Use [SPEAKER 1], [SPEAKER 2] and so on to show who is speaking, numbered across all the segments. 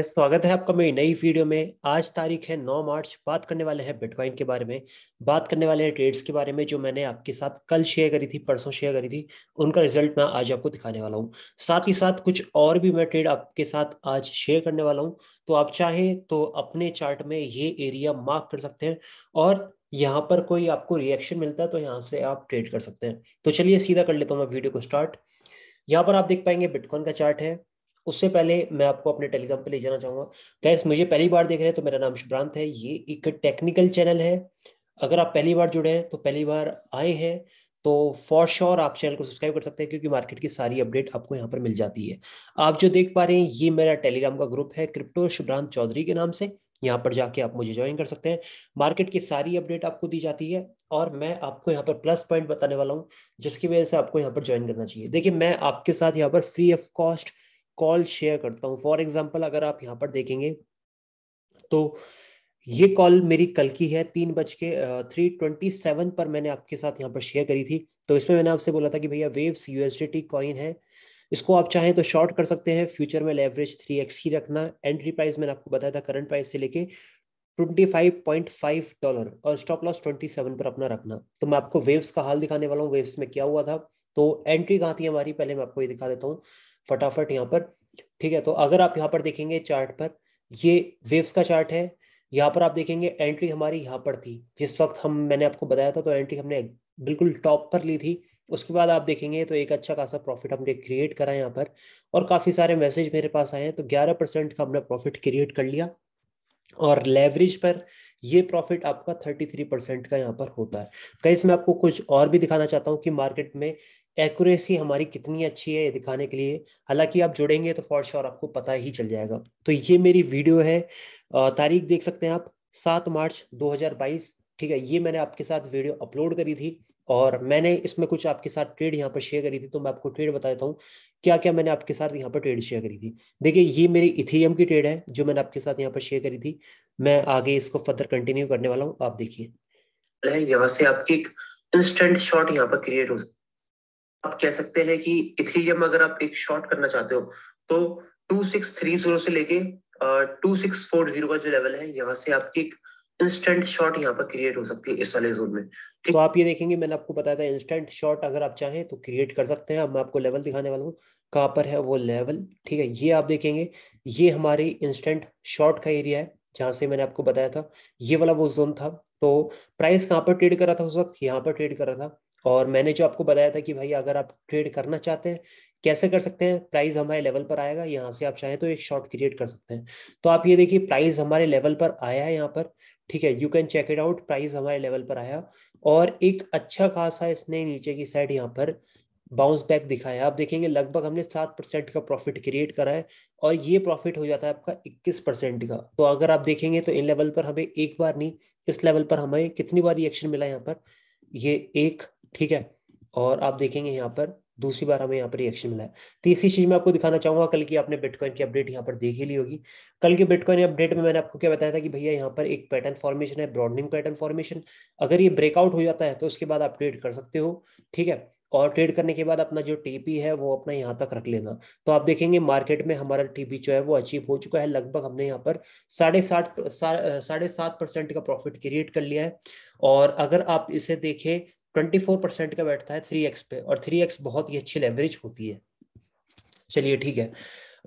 [SPEAKER 1] स्वागत है आपका मेरी नई वीडियो में आज तारीख है 9 मार्च बात करने वाले हैं बिटकॉइन के बारे में बात करने वाले हैं ट्रेड्स के बारे में जो मैंने आपके साथ कल शेयर करी थी परसों शेयर करी थी उनका रिजल्ट मैं आज आपको दिखाने वाला हूं साथ ही साथ कुछ और भी मैं ट्रेड आपके साथ आज शेयर करने वाला हूँ तो आप चाहे तो अपने चार्ट में ये एरिया मार्क कर सकते हैं और यहाँ पर कोई आपको रिएक्शन मिलता है तो यहाँ से आप ट्रेड कर सकते हैं तो चलिए सीधा कर लेता हूँ मैं वीडियो को स्टार्ट यहाँ पर आप देख पाएंगे बिटकॉइन का चार्ट है उससे पहले मैं आपको अपने टेलीग्राम पर ले जाना चाहूंगा गैस मुझे पहली बार देख रहे हैं तो मेरा नाम शुभ्रांत है ये एक टेक्निकल चैनल है अगर आप पहली बार जुड़े हैं तो पहली बार आए हैं तो फॉर श्योर sure आप चैनल को सब्सक्राइब कर सकते हैं क्योंकि मार्केट की सारी अपडेट आपको यहाँ पर मिल जाती है आप जो देख पा रहे हैं ये मेरा टेलीग्राम का ग्रुप है क्रिप्टो शुभ्रांत चौधरी के नाम से यहाँ पर जाके आप मुझे ज्वाइन कर सकते हैं मार्केट की सारी अपडेट आपको दी जाती है और मैं आपको यहाँ पर प्लस पॉइंट बताने वाला हूँ जिसकी वजह से आपको यहाँ पर ज्वाइन करना चाहिए देखिए मैं आपके साथ यहाँ पर free of cost call share करता हूँ फॉर एग्जाम्पल अगर आप यहाँ पर देखेंगे तो ये कॉल मेरी कल की है तीन बज के थ्री ट्वेंटी सेवन पर मैंने आपके साथ यहाँ पर शेयर करी थी तो इसमें मैंने आपसे बोला था कि भैया वेव्स यूएसडीटी कॉइन है इसको आप चाहें तो शॉर्ट कर सकते हैं फ्यूचर में लेवरेज थ्री एक्स ही रखना एंट्री प्राइस मैंने आपको बताया था करंट प्राइस से लेके twenty five point five dollar और स्टॉप लॉस ट्वेंटी सेवन पर अपना रखना तो मैं आपको वेव्स का हाल दिखाने वाला हूँ वेव्स में क्या हुआ था तो एंट्री कहाँ थी हमारी पहले मैं आपको ये दिखा देता हूँ फटाफट यहाँ पर ठीक है तो अगर आप यहाँ पर देखेंगे चार्ट पर ये वेव्स का चार्ट है यहाँ पर आप देखेंगे एंट्री हमारी यहाँ पर थी जिस वक्त हम मैंने आपको बताया था तो एंट्री हमने बिल्कुल टॉप पर ली थी उसके बाद आप देखेंगे तो एक अच्छा खासा प्रॉफिट हमने क्रिएट करा यहाँ पर और काफ़ी सारे मैसेज मेरे पास आए हैं तो 11 परसेंट का हमने प्रॉफिट क्रिएट कर लिया और लेवरेज पर ये प्रॉफिट आपका 33 परसेंट का यहाँ पर होता है कई मैं आपको कुछ और भी दिखाना चाहता हूँ कि मार्केट में एक्यूरेसी हमारी कितनी अच्छी है ये दिखाने के लिए हालांकि आप जुड़ेंगे तो फॉर श्योर आपको पता ही चल जाएगा तो ये मेरी वीडियो है तारीख देख सकते हैं आप सात मार्च 2022 ठीक है ये मैंने आपके साथ वीडियो अपलोड करी थी और मैंने इसमें कुछ आपके साथ ट्रेड यहाँ पर शेयर करी थी तो मैं आपको ट्रेड बता देता हूँ क्या क्या मैंने आपके साथ यहाँ पर ट्रेड शेयर करी थी देखिए ये मेरी इथियम की ट्रेड है जो मैंने आपके साथ यहाँ पर शेयर करी थी मैं आगे इसको फर्दर कंटिन्यू करने वाला हूँ आप देखिए यहाँ से आपकी इंस्टेंट शॉट यहाँ पर क्रिएट हो सकती आप कह सकते हैं कि इथीरियम अगर आप एक शॉर्ट करना चाहते हो तो टू सिक्स थ्री जीरो से लेके टू सिक्स फोर जीरो का जो लेवल है यहाँ से आपकी एक इंस्टेंट शॉर्ट यहाँ पर क्रिएट हो सकती है इस वाले जोन में ठीक तो आप ये देखेंगे मैंने आपको बताया था इंस्टेंट शॉर्ट अगर आप चाहें तो क्रिएट कर सकते हैं अब मैं आपको लेवल दिखाने वाला हूँ कहाँ पर है वो लेवल ठीक है ये आप देखेंगे ये हमारी इंस्टेंट शॉर्ट का एरिया है जहाँ से मैंने आपको बताया था ये वाला वो जोन था तो प्राइस कहाँ पर ट्रेड कर रहा था उस वक्त यहाँ पर ट्रेड कर रहा था और मैंने जो आपको बताया था कि भाई अगर आप ट्रेड करना चाहते हैं कैसे कर सकते हैं प्राइस हमारे लेवल पर आएगा यहाँ से आप चाहें तो एक शॉर्ट क्रिएट कर सकते हैं तो आप ये देखिए प्राइस हमारे लेवल पर आया है यहाँ पर ठीक है you can check it out price हमारे लेवल पर आया और एक अच्छा खासा इसने नीचे की साइड यहाँ पर बाउंस बैक दिखाया आप देखेंगे लगभग हमने सात परसेंट का प्रॉफिट क्रिएट करा है और ये प्रॉफिट हो जाता है आपका इक्कीस परसेंट का तो अगर आप देखेंगे तो इन लेवल पर हमें एक बार नहीं इस लेवल पर हमें कितनी बार रिएक्शन मिला यहाँ पर ये एक ठीक है और आप देखेंगे यहाँ पर दूसरी बार हमें यहाँ पर रिएक्शन मिला है तीसरी चीज मैं आपको दिखाना चाहूंगा कल की आपने बिटकॉइन की अपडेट यहाँ पर देख ही ली होगी कल के बिटकॉइन अपडेट में मैंने आपको क्या बताया था कि भैया यहाँ पर एक पैटर्न फॉर्मेशन है ब्रॉडनिंग पैटर्न फॉर्मेशन अगर ये ब्रेकआउट हो जाता है तो उसके बाद आप ट्रेड कर सकते हो ठीक है और ट्रेड करने के बाद अपना जो टीपी है वो अपना यहाँ तक रख लेना तो आप देखेंगे मार्केट में हमारा टीपी जो है वो अचीव हो चुका है लगभग हमने यहाँ पर साढ़े सात साढ़े सात परसेंट का प्रॉफिट क्रिएट कर लिया है और अगर आप इसे देखें ट्वेंटी फोर परसेंट का बैठता है थ्री एक्स पे और थ्री एक्स बहुत ही अच्छी लेवरेज होती है चलिए ठीक है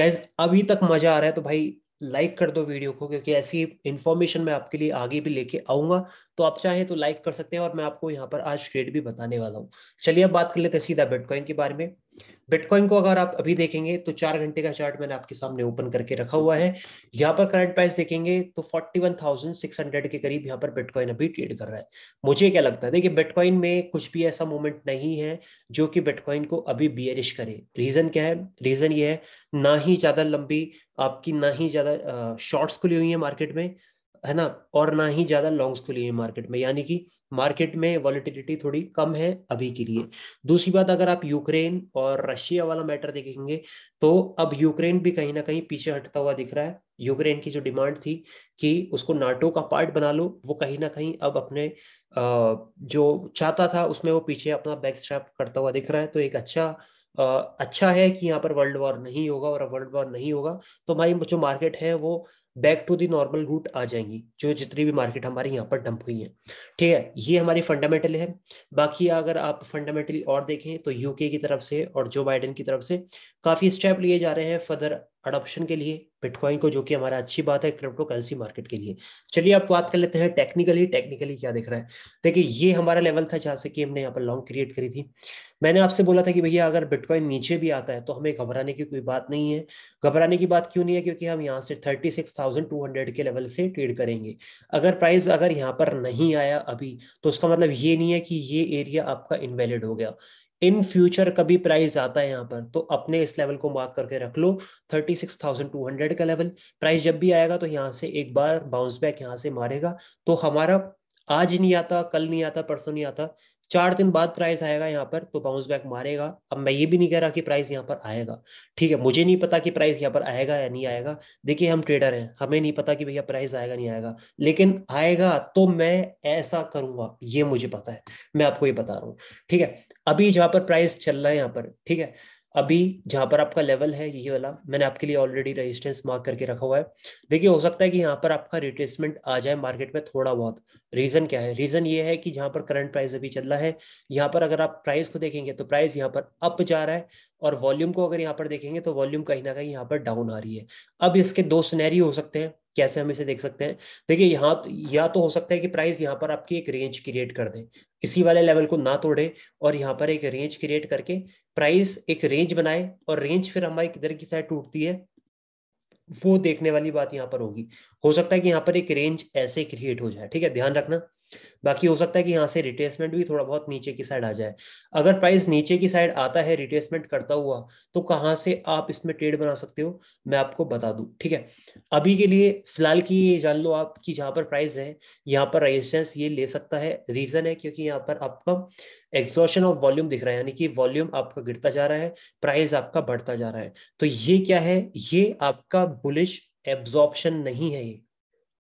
[SPEAKER 1] गैस अभी तक मजा आ रहा है तो भाई लाइक कर दो वीडियो को क्योंकि ऐसी इन्फॉर्मेशन मैं आपके लिए आगे भी लेके आऊंगा तो आप चाहें तो लाइक कर सकते हैं और मैं आपको यहाँ पर आज ट्रेड भी बताने वाला हूँ चलिए अब बात कर लेते हैं सीधा बिटकॉइन के बारे में बिटकॉइन को अगर आप अभी देखेंगे तो चार घंटे का चार्ट मैंने आपके सामने ओपन करके रखा हुआ है यहाँ पर करंट प्राइस देखेंगे तो 41,600 के करीब यहाँ पर बिटकॉइन अभी ट्रेड कर रहा है मुझे क्या लगता है देखिए बिटकॉइन में कुछ भी ऐसा मोमेंट नहीं है जो कि बिटकॉइन को अभी बियरिश करे रीजन क्या है रीजन ये है ना ही ज्यादा लंबी आपकी ना ही ज्यादा शॉर्ट्स खुली हुई है मार्केट में है ना और ना ही ज्यादा लॉन्ग्स खुली लिए मार्केट में यानी कि मार्केट में वॉलिटिलिटी थोड़ी कम है अभी के लिए दूसरी बात अगर आप यूक्रेन और रशिया वाला मैटर देखेंगे तो अब यूक्रेन भी कहीं ना कहीं पीछे हटता हुआ दिख रहा है यूक्रेन की जो डिमांड थी कि उसको नाटो का पार्ट बना लो वो कहीं ना कहीं अब अपने जो चाहता था उसमें वो पीछे अपना बैक स्ट्रैप करता हुआ दिख रहा है तो एक अच्छा अच्छा है कि यहाँ पर वर्ल्ड वॉर नहीं होगा और वर्ल्ड वॉर नहीं होगा तो भाई जो मार्केट है वो back to the normal route आ जाएंगी जो जितनी भी मार्केट हमारे यहाँ पर डंप हुई है ठीक है ये हमारी फंडामेंटल है बाकी अगर आप फंडामेंटली और देखें तो यूके की तरफ से और जो बाइडन की तरफ से काफी स्टेप लिए जा रहे हैं फर्दर अडोप्शन के लिए बिटकॉइन को जो कि हमारा अच्छी बात है क्रिप्टो करेंसी मार्केट के लिए चलिए आप बात कर लेते हैं टेक्निकली टेक्निकली क्या दिख रहा है देखिए ये हमारा लेवल था जहाँ से कि हमने यहाँ पर लॉन्ग क्रिएट करी थी मैंने आपसे बोला था कि भैया अगर बिटकॉइन नीचे भी आता है तो हमें घबराने की कोई बात नहीं है घबराने की बात क्यों नहीं है क्योंकि हम यहाँ से थर्टी के लेवल से ट्रेड करेंगे अगर प्राइस अगर यहाँ पर नहीं आया अभी तो उसका मतलब ये नहीं है कि ये एरिया आपका इनवेलिड हो गया इन फ्यूचर कभी प्राइस आता है यहाँ पर तो अपने इस लेवल को मार्क करके रख लो 36,200 का लेवल प्राइस जब भी आएगा तो यहाँ से एक बार बाउंस बैक यहाँ से मारेगा तो हमारा आज नहीं आता कल नहीं आता परसों नहीं आता चार दिन बाद प्राइस आएगा यहाँ पर तो बाउंस बैक मारेगा अब मैं ये भी नहीं कह रहा कि प्राइस यहाँ पर आएगा ठीक है मुझे नहीं पता कि प्राइस यहाँ पर आएगा या नहीं आएगा देखिए हम ट्रेडर हैं हमें नहीं पता कि भैया प्राइस आएगा नहीं आएगा लेकिन आएगा तो मैं ऐसा करूंगा ये मुझे पता है मैं आपको ये बता रहा हूँ ठीक है अभी जहाँ पर प्राइस चल रहा है यहाँ पर ठीक है अभी जहां पर आपका लेवल है यही वाला मैंने आपके लिए ऑलरेडी रेजिस्टेंस मार्क करके रखा हुआ है देखिए हो सकता है कि यहाँ पर आपका रिट्रेसमेंट आ जाए मार्केट में थोड़ा बहुत रीजन क्या है रीजन ये है कि जहां पर करंट प्राइस अभी चल रहा है यहाँ पर अगर आप प्राइस को देखेंगे तो प्राइस यहाँ पर अप जा रहा है और वॉल्यूम को अगर यहाँ पर देखेंगे तो वॉल्यूम कहीं ना कहीं यहाँ पर डाउन आ रही है अब इसके दो सिनेरियो हो सकते हैं कैसे हम इसे देख सकते हैं देखिए यहाँ या तो हो सकता है कि प्राइस यहाँ पर आपकी एक रेंज क्रिएट कर दे इसी वाले लेवल को ना तोड़े और यहाँ पर एक रेंज क्रिएट करके प्राइस एक रेंज बनाए और रेंज फिर हमारी किधर की साइड टूटती है वो देखने वाली बात यहाँ पर होगी हो सकता है कि यहाँ पर एक रेंज ऐसे क्रिएट हो जाए ठीक है ध्यान रखना बाकी हो सकता है कि यहाँ से रिटेसमेंट भी थोड़ा बहुत नीचे की साइड आ जाए अगर प्राइस नीचे की साइड आता है रिटेसमेंट करता हुआ तो कहाँ से आप इसमें ट्रेड बना सकते हो मैं आपको बता दू ठीक है अभी के लिए फिलहाल की जान लो आप कि जहां पर प्राइस है यहाँ पर रजिस्टेंस ये ले सकता है रीजन है क्योंकि यहाँ पर आपका एग्जॉशन ऑफ वॉल्यूम दिख रहा है यानी कि वॉल्यूम आपका गिरता जा रहा है प्राइस आपका बढ़ता जा रहा है तो ये क्या है ये आपका बुलिश एब्जॉर्प्शन नहीं है ये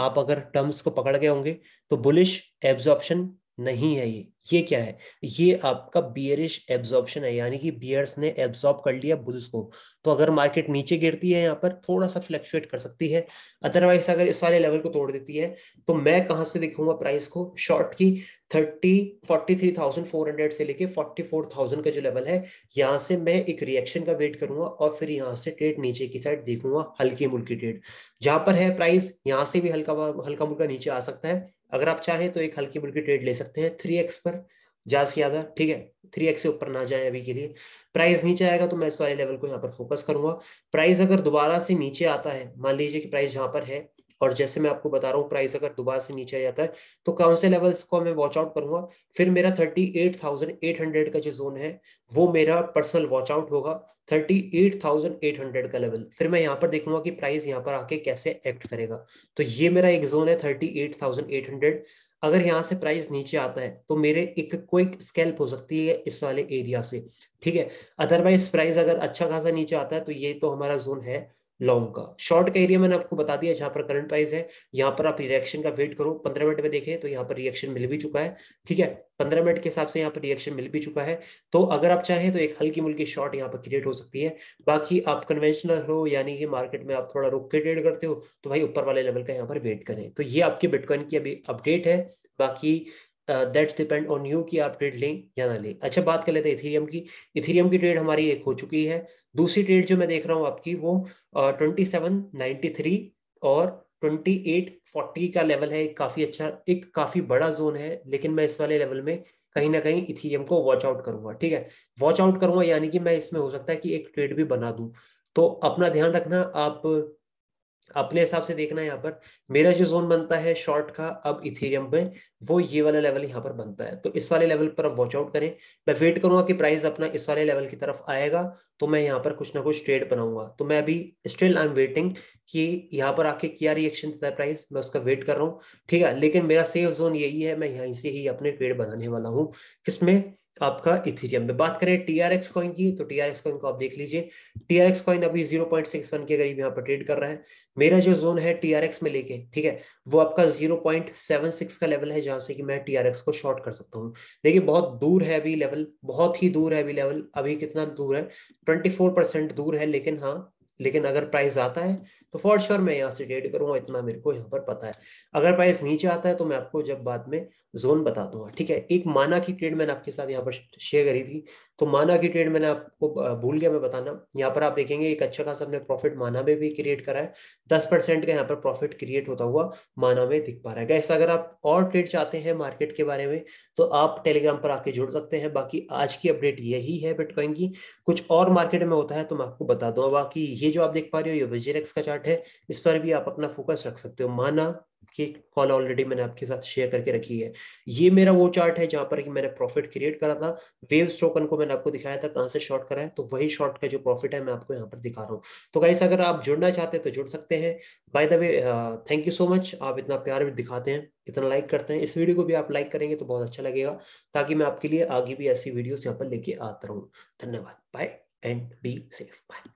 [SPEAKER 1] आप अगर टर्म्स को पकड़ गए होंगे तो बुलिश एब्जॉर्प्शन नहीं है ये ये क्या है ये आपका बियरिश एब्जॉर्प्शन है यानी कि बियर्स ने एब्जॉर्ब कर लिया बुल्स को तो अगर मार्केट नीचे गिरती है यहाँ पर थोड़ा सा फ्लक्चुएट कर सकती है अदरवाइज अगर इस वाले लेवल को तोड़ देती है तो मैं कहाँ से देखूंगा प्राइस को शॉर्ट की thirty forty three thousand four hundred से लेके फोर्टी फोर थाउजेंड का जो लेवल है यहाँ से मैं एक रिएक्शन का वेट करूंगा और फिर यहाँ से ट्रेड नीचे की साइड देखूंगा हल्की मुल्की ट्रेड जहां पर है प्राइस यहाँ से भी हल्का हल्का मुल्का नीचे आ सकता है अगर आप चाहें तो एक हल्की बुल्की ट्रेड ले सकते हैं थ्री एक्स पर जा से ज्यादा ठीक है थ्री एक्स से ऊपर ना जाए अभी के लिए प्राइस नीचे आएगा तो मैं इस वाले लेवल को यहाँ पर फोकस करूंगा प्राइस अगर दोबारा से नीचे आता है मान लीजिए कि प्राइस जहां पर है और जैसे मैं आपको बता रहा हूँ प्राइस अगर दोबारा से नीचे जाता है तो कौन से लेवल्स को मैं वॉच आउट करूंगा फिर मेरा thirty eight thousand eight hundred का जो जोन है वो मेरा पर्सनल वॉच आउट होगा thirty eight thousand eight hundred का लेवल फिर मैं यहाँ पर देखूंगा कि प्राइस यहाँ पर आके कैसे एक्ट करेगा तो ये मेरा एक जोन है thirty eight thousand eight hundred अगर यहाँ से प्राइस नीचे आता है तो मेरे एक क्विक स्केल्प हो सकती है इस वाले एरिया से ठीक है अदरवाइज प्राइस अगर अच्छा खासा नीचे आता है तो ये तो हमारा जोन है लॉन्ग का शॉर्ट का एरिया मैंने आपको बता दिया जहां पर करंट प्राइस है यहाँ पर आप रिएक्शन का वेट करो पंद्रह मिनट में देखें तो यहाँ पर रिएक्शन मिल भी चुका है ठीक है पंद्रह मिनट के हिसाब से यहाँ पर रिएक्शन मिल भी चुका है तो अगर आप चाहें तो एक हल्की मुल्की शॉर्ट यहाँ पर क्रिएट हो सकती है बाकी आप कन्वेंशनल हो यानी कि मार्केट में आप थोड़ा रुक के ट्रेड करते हो तो भाई ऊपर वाले लेवल का यहाँ पर वेट करें तो ये आपके बिटकॉइन की अभी अपडेट है बाकी दैट्स डिपेंड ऑन यू कि आप ट्रेड लें या ना लें अच्छा बात कर लेते हैं इथेरियम की इथेरियम की ट्रेड हमारी एक हो चुकी है दूसरी ट्रेड जो मैं देख रहा हूँ आपकी वो ट्वेंटी सेवन नाइन्टी थ्री और ट्वेंटी एट फोर्टी का लेवल है एक काफ़ी अच्छा एक काफ़ी बड़ा जोन है लेकिन मैं इस वाले लेवल में कहीं ना कहीं इथेरियम को वॉच आउट करूंगा ठीक है वॉच आउट करूंगा यानी कि मैं इसमें हो सकता है कि एक ट्रेड भी बना दूं तो अपना ध्यान रखना आप अपने हिसाब से देखना है यहाँ पर मेरा जो जोन बनता है शॉर्ट का अब इथेरियम पे वो ये वाला लेवल यहाँ पर बनता है तो इस वाले लेवल पर आप वॉच आउट करें मैं वेट करूंगा कि प्राइस अपना इस वाले लेवल की तरफ आएगा तो मैं यहाँ पर कुछ ना कुछ ट्रेड बनाऊंगा तो मैं अभी स्टिल आई एम वेटिंग कि यहाँ पर आके क्या रिएक्शन देता है प्राइस मैं उसका वेट कर रहा हूँ ठीक है लेकिन मेरा सेफ जोन यही है मैं यहीं से ही अपने ट्रेड बनाने वाला हूँ किसमें आपका इथेरियम में बात करें टीआरएक्स कॉइन की तो टीआरएक्स कॉइन को आप देख लीजिए टीआरएक्स कॉइन अभी 0.61 के करीब यहाँ पर ट्रेड कर रहा है मेरा जो जोन है टीआरएक्स में लेके ठीक है वो आपका 0.76 का लेवल है जहां से कि मैं टीआरएक्स को शॉर्ट कर सकता हूँ देखिए बहुत दूर है अभी लेवल बहुत ही दूर है अभी लेवल अभी कितना दूर है ट्वेंटी दूर है लेकिन हाँ लेकिन अगर प्राइस आता है तो फॉर श्योर मैं यहाँ से ट्रेड करूंगा इतना मेरे को यहाँ पर पता है अगर प्राइस नीचे आता है तो मैं आपको जब बाद में जोन बता दूंगा ठीक है एक माना की ट्रेड मैंने आपके साथ यहाँ पर शेयर करी थी तो माना की ट्रेड मैंने आपको भूल गया मैं बताना यहाँ पर आप देखेंगे एक अच्छा खासा हमने प्रॉफिट माना में भी क्रिएट करा है दस परसेंट का यहाँ पर प्रॉफिट क्रिएट होता हुआ माना में दिख पा रहा है गैस अगर आप और ट्रेड चाहते हैं मार्केट के बारे में तो आप टेलीग्राम पर आके जुड़ सकते हैं बाकी आज की अपडेट यही है बिटकॉइन की कुछ और मार्केट में होता है तो मैं आपको बता दूंगा बाकी ये जो आप देख पा रहे हो ये एक्स का चार्ट है इस पर भी आप अपना फोकस रख सकते हो माना की कॉल ऑलरेडी मैंने आपके साथ शेयर करके रखी है ये मेरा वो चार्ट है जहां पर कि मैंने प्रॉफिट क्रिएट करा था वेव स्टोकन को मैंने आपको दिखाया था कहां से शॉर्ट करा है तो वही शॉर्ट का जो प्रॉफिट है मैं आपको यहाँ पर दिखा रहा हूँ तो गाइस अगर आप जुड़ना चाहते हैं तो जुड़ सकते हैं by the way thank you so much आप इतना प्यार भी दिखाते हैं इतना लाइक करते हैं इस वीडियो को भी आप लाइक करेंगे तो बहुत अच्छा लगेगा ताकि मैं आपके लिए आगे भी ऐसी वीडियो यहाँ पर लेके आता रहूँ धन्यवाद bye and be safe bye